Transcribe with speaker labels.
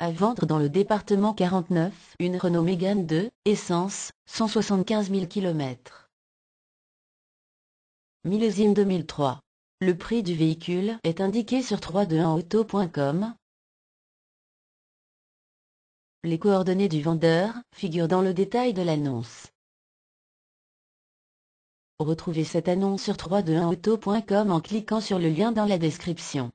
Speaker 1: À vendre dans le département 49, une Renault Mégane 2, essence, 175 000 km. Millésime 2003. Le prix du véhicule est indiqué sur 321auto.com. Les coordonnées du vendeur figurent dans le détail de l'annonce.
Speaker 2: Retrouvez cette annonce sur 321auto.com en cliquant sur le lien dans la description.